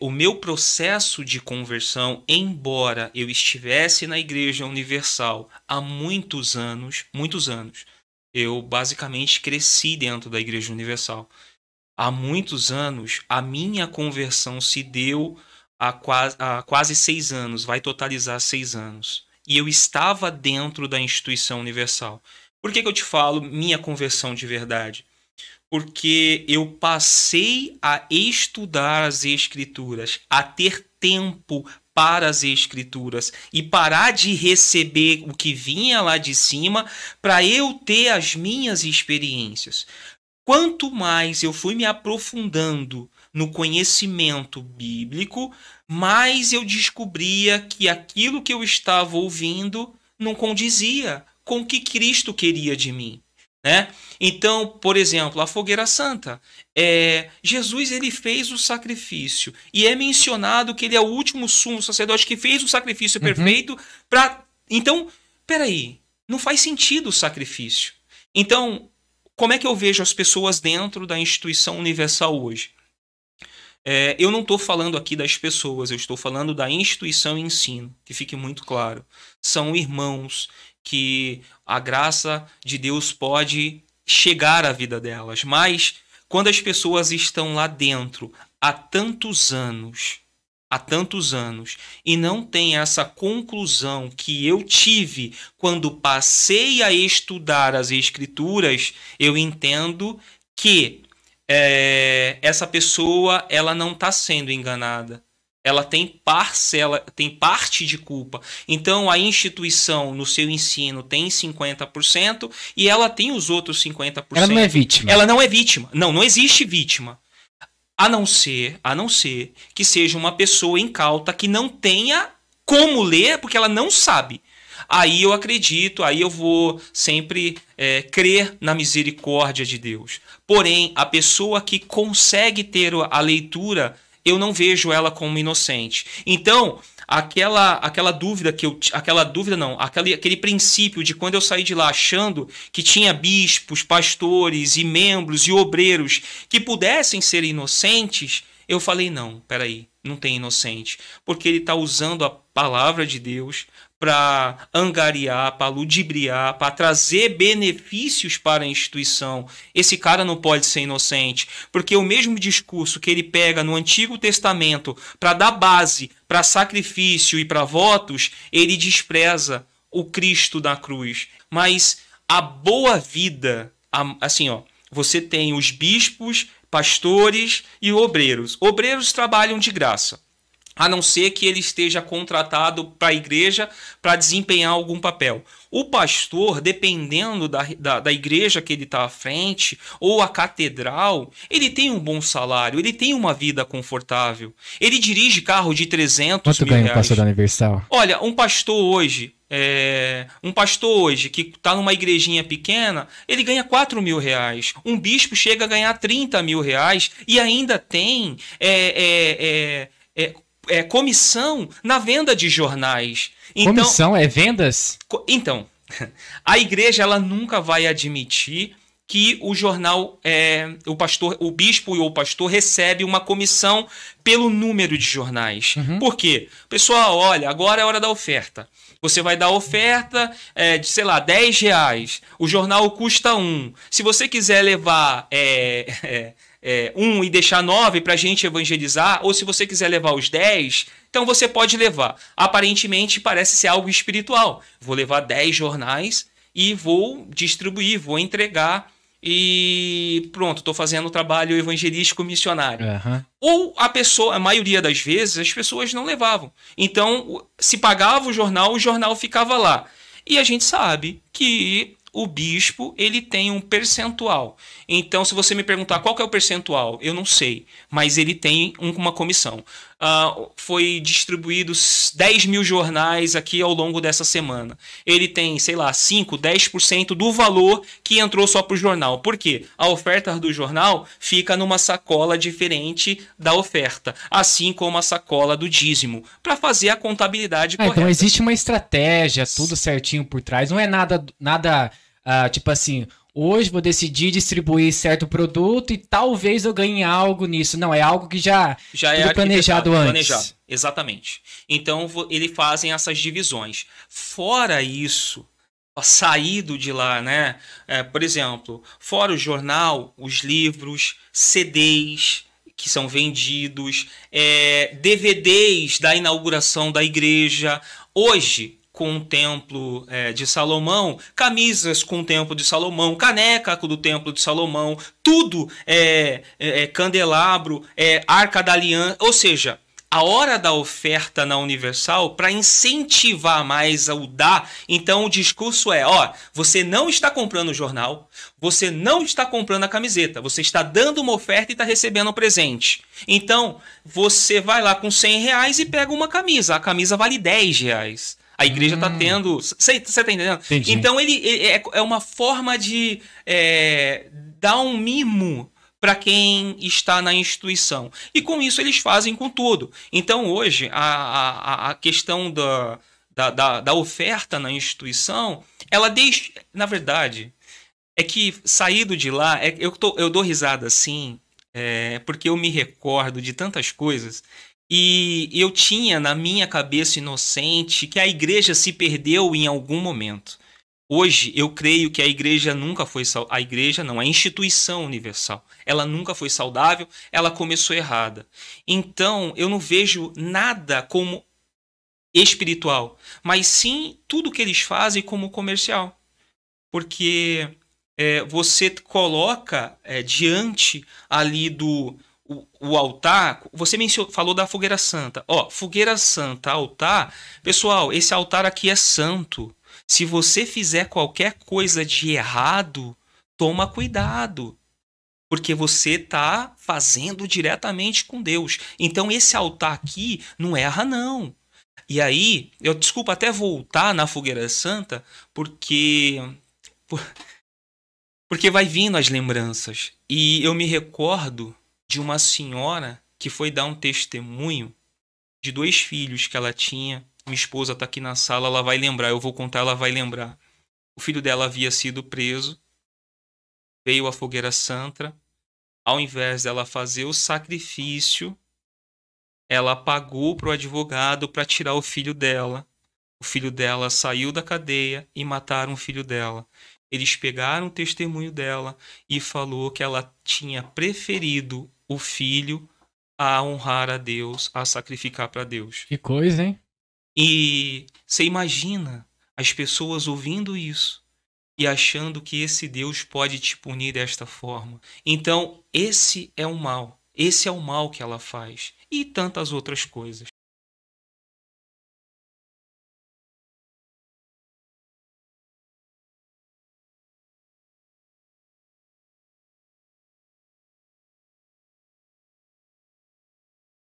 o meu processo de conversão, embora eu estivesse na Igreja Universal há muitos anos, muitos anos, eu basicamente cresci dentro da Igreja Universal. Há muitos anos, a minha conversão se deu há quase, há quase seis anos, vai totalizar seis anos. E eu estava dentro da instituição universal. Por que, que eu te falo minha conversão de verdade? porque eu passei a estudar as escrituras, a ter tempo para as escrituras e parar de receber o que vinha lá de cima para eu ter as minhas experiências. Quanto mais eu fui me aprofundando no conhecimento bíblico, mais eu descobria que aquilo que eu estava ouvindo não condizia com o que Cristo queria de mim. Né? Então, por exemplo, a fogueira santa. É, Jesus ele fez o sacrifício e é mencionado que ele é o último sumo sacerdote que fez o sacrifício uhum. perfeito para. Então, peraí, não faz sentido o sacrifício. Então, como é que eu vejo as pessoas dentro da instituição universal hoje? É, eu não estou falando aqui das pessoas, eu estou falando da instituição ensino, que fique muito claro. São irmãos que a graça de Deus pode chegar à vida delas, mas quando as pessoas estão lá dentro há tantos anos, há tantos anos e não tem essa conclusão que eu tive quando passei a estudar as Escrituras, eu entendo que é, essa pessoa ela não está sendo enganada. Ela tem parcela, tem parte de culpa. Então a instituição no seu ensino tem 50% e ela tem os outros 50%. Ela não é vítima. Ela não é vítima. Não, não existe vítima. A não ser, a não ser que seja uma pessoa incauta que não tenha como ler, porque ela não sabe aí eu acredito, aí eu vou sempre é, crer na misericórdia de Deus. Porém, a pessoa que consegue ter a leitura, eu não vejo ela como inocente. Então, aquela aquela dúvida que eu aquela dúvida não aquele, aquele princípio de quando eu saí de lá achando que tinha bispos pastores e membros e obreiros que pudessem ser inocentes eu falei não peraí não tem inocente porque ele está usando a palavra de Deus para angariar, para ludibriar, para trazer benefícios para a instituição. Esse cara não pode ser inocente, porque o mesmo discurso que ele pega no Antigo Testamento para dar base para sacrifício e para votos, ele despreza o Cristo da cruz. Mas a boa vida, a, assim, ó, você tem os bispos, pastores e obreiros. Obreiros trabalham de graça a não ser que ele esteja contratado para a igreja para desempenhar algum papel. O pastor, dependendo da, da, da igreja que ele está à frente, ou a catedral, ele tem um bom salário, ele tem uma vida confortável. Ele dirige carro de 300 Quanto mil ganha reais. um pastor da Universal? Olha, um pastor hoje, é, um pastor hoje que está numa igrejinha pequena, ele ganha 4 mil reais. Um bispo chega a ganhar 30 mil reais e ainda tem... É, é, é, é é, comissão na venda de jornais. Então, comissão é vendas? Co então, a igreja ela nunca vai admitir que o jornal, é, o pastor, o bispo ou o pastor recebe uma comissão pelo número de jornais. Uhum. Por quê? Pessoal, olha, agora é hora da oferta. Você vai dar a oferta é, de, sei lá, 10 reais. O jornal custa um. Se você quiser levar é, é é, um e deixar nove para a gente evangelizar, ou se você quiser levar os dez, então você pode levar. Aparentemente parece ser algo espiritual. Vou levar dez jornais e vou distribuir, vou entregar e pronto, estou fazendo o trabalho evangelístico missionário. Uhum. Ou a pessoa, a maioria das vezes, as pessoas não levavam. Então, se pagava o jornal, o jornal ficava lá. E a gente sabe que o bispo ele tem um percentual. Então, se você me perguntar qual é o percentual, eu não sei, mas ele tem uma comissão. Uh, foi distribuído 10 mil jornais aqui ao longo dessa semana. Ele tem, sei lá, 5, 10% do valor que entrou só para o jornal. Por quê? A oferta do jornal fica numa sacola diferente da oferta, assim como a sacola do dízimo, para fazer a contabilidade ah, então correta. Então existe uma estratégia, tudo certinho por trás, não é nada, nada ah, tipo assim, hoje vou decidir distribuir certo produto e talvez eu ganhe algo nisso. Não, é algo que já, já é planejado antes. Planejado. Exatamente. Então eles fazem essas divisões. Fora isso, saído de lá, né? É, por exemplo, fora o jornal, os livros, CDs que são vendidos, é, DVDs da inauguração da igreja. Hoje, com o templo é, de Salomão, camisas com o templo de Salomão, caneca do templo de Salomão, tudo é, é, é candelabro, é arca da aliança, ou seja, a hora da oferta na Universal para incentivar mais o dar. Então o discurso é, ó, você não está comprando o jornal, você não está comprando a camiseta, você está dando uma oferta e está recebendo um presente. Então você vai lá com 100 reais e pega uma camisa, a camisa vale 10 reais. A igreja está hum. tendo. Você está entendendo? Entendi. Então ele, ele é, é, uma forma de é, dar um mimo para quem está na instituição. E com isso eles fazem com tudo. Então hoje a, a, a questão da, da, da, da oferta na instituição, ela deixa. Na verdade, é que saído de lá, é, eu, tô, eu dou risada assim, é, porque eu me recordo de tantas coisas e eu tinha na minha cabeça inocente que a igreja se perdeu em algum momento. Hoje eu creio que a igreja nunca foi a igreja não, a instituição universal. Ela nunca foi saudável, ela começou errada. Então, eu não vejo nada como espiritual, mas sim tudo que eles fazem como comercial. Porque é, você coloca é, diante ali do o, o altar, você mencionou, falou da fogueira santa. Ó, fogueira santa, altar. Pessoal, esse altar aqui é santo. Se você fizer qualquer coisa de errado, toma cuidado. Porque você está fazendo diretamente com Deus. Então esse altar aqui não erra, não. E aí, eu desculpa até voltar na fogueira santa, porque. Porque vai vindo as lembranças. E eu me recordo de uma senhora que foi dar um testemunho de dois filhos que ela tinha. Minha esposa está aqui na sala, ela vai lembrar, eu vou contar, ela vai lembrar. O filho dela havia sido preso, veio a fogueira santa. Ao invés dela fazer o sacrifício, ela pagou para o advogado para tirar o filho dela. O filho dela saiu da cadeia e mataram o filho dela. Eles pegaram o testemunho dela e falou que ela tinha preferido o filho a honrar a Deus, a sacrificar para Deus. Que coisa, hein? E você imagina as pessoas ouvindo isso e achando que esse Deus pode te punir desta forma. Então, esse é o mal. Esse é o mal que ela faz. E tantas outras coisas.